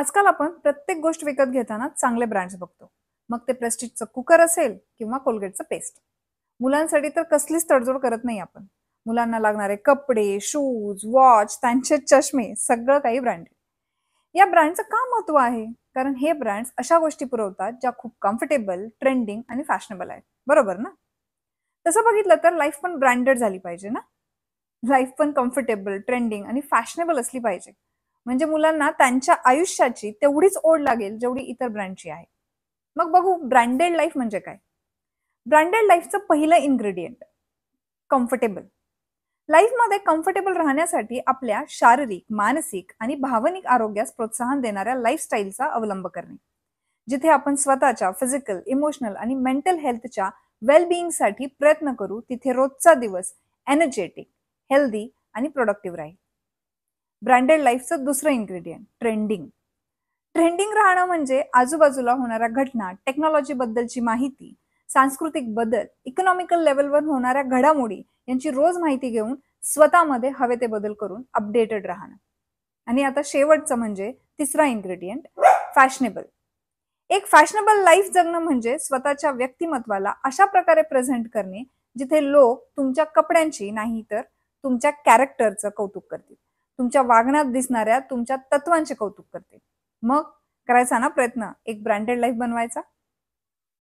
आजकाल आपण प्रत्येक गोष्ट विकत घेताना चांगले ब्रँड्स बघतो मग ते प्रेस्टिजचं कुकर असेल किंवा कोलगेटचं पेस्ट मुलांसाठी तर कसलीच तडजोड करत नाही आपण मुलांना लागणारे कपडे शूज वॉच त्यांचे चष्मे सगळं काही ब्रँडेड या ब्रँडचं का महत्व आहे कारण हे ब्रँड्स अशा गोष्टी पुरवतात ज्या खूप कम्फर्टेबल ट्रेंडिंग आणि फॅशनेबल आहेत बरोबर ना तसं बघितलं तर लाईफ पण ब्रँडेड झाली पाहिजे ना लाईफ पण कम्फर्टेबल ट्रेंडिंग आणि फॅशनेबल असली पाहिजे म्हणजे मुलांना त्यांच्या आयुष्याची तेवढीच ओढ लागेल जेवढी इतर ब्रँडची आहे मग बघू ब्रँडेड लाईफ म्हणजे काय ब्रँडेड लाईफचं पहिलं इन्ग्रेडियंट कम्फर्टेबल लाईफमध्ये कम्फर्टेबल राहण्यासाठी आपल्या शारीरिक मानसिक आणि भावनिक आरोग्यास प्रोत्साहन देणाऱ्या लाईफस्टाईलचा अवलंब करणे जिथे आपण स्वतःच्या फिजिकल इमोशनल आणि मेंटल हेल्थच्या वेलबिईंगसाठी प्रयत्न करू तिथे रोजचा दिवस एनर्जेटिक हेल्दी आणि प्रोडक्टिव्ह राहील ब्रँडेड लाईफचं दुसरं इन्ग्रेडियंट ट्रेंडिंग ट्रेंडिंग राहणं म्हणजे आजूबाजूला होणाऱ्या घटना टेक्नॉलॉजीबद्दलची माहिती सांस्कृतिक बदल इकॉनॉमिकल लेवलवर होणाऱ्या घडामोडी यांची रोज माहिती घेऊन स्वतःमध्ये हवे ते बदल करून अपडेटेड राहणं आणि आता शेवटचं म्हणजे तिसरा इन्ग्रेडियंट फॅशनेबल एक फॅशनेबल लाईफ जगणं म्हणजे स्वतःच्या व्यक्तिमत्वाला अशा प्रकारे प्रेझेंट करणे जिथे लोक तुमच्या कपड्यांची नाही तर तुमच्या कॅरेक्टरचं कौतुक करतील तुमच्या वागण्यात दिसणाऱ्या तुमच्या तत्वांचे कौतुक करते मग करायचा ना प्रयत्न एक ब्रँडेड लाईफ बनवायचा